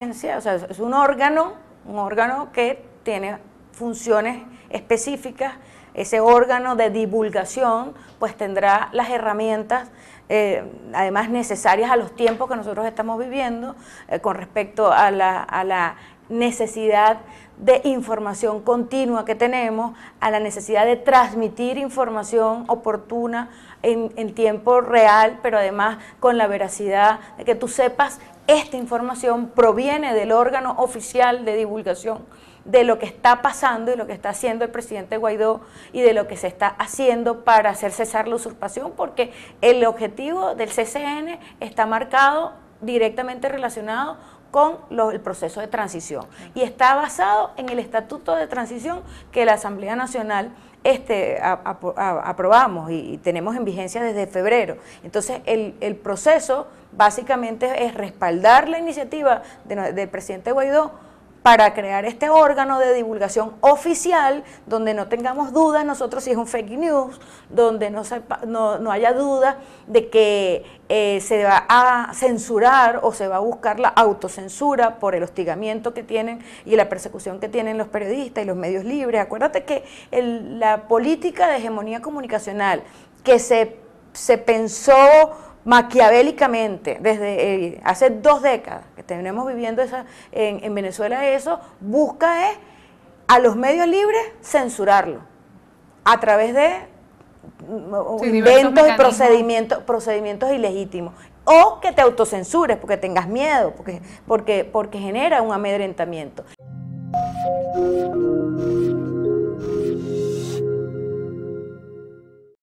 o sea, es un órgano, un órgano que tiene funciones específicas, ese órgano de divulgación pues tendrá las herramientas eh, además necesarias a los tiempos que nosotros estamos viviendo eh, con respecto a la, necesidad de información continua que tenemos, a la necesidad de transmitir información oportuna en, en, tiempo real, pero además con la veracidad de que tú sepas esta información proviene del órgano oficial de divulgación de lo que está pasando y lo que está haciendo el presidente Guaidó y de lo que se está haciendo para hacer cesar la usurpación, porque el objetivo del CCN está marcado directamente relacionado con el proceso de transición. Y está basado en el Estatuto de Transición que la Asamblea Nacional este, aprobamos y, tenemos en vigencia desde febrero. Entonces, el, el proceso básicamente es respaldar la iniciativa del presidente Guaidó para crear este órgano de divulgación oficial donde no tengamos dudas nosotros si es un fake news, donde no, no, no, haya duda de que eh, se va a censurar o se va a buscar la autocensura por el hostigamiento que tienen y la persecución que tienen los periodistas y los medios libres. Acuérdate que la política de hegemonía comunicacional que se, se pensó maquiavélicamente, desde eh, hace dos décadas que tenemos viviendo esa, en, Venezuela eso, busca a los medios libres censurarlo a través de mm, inventos y procedimientos, procedimientos ilegítimos. O que te autocensures porque tengas miedo, porque, porque, porque genera un amedrentamiento.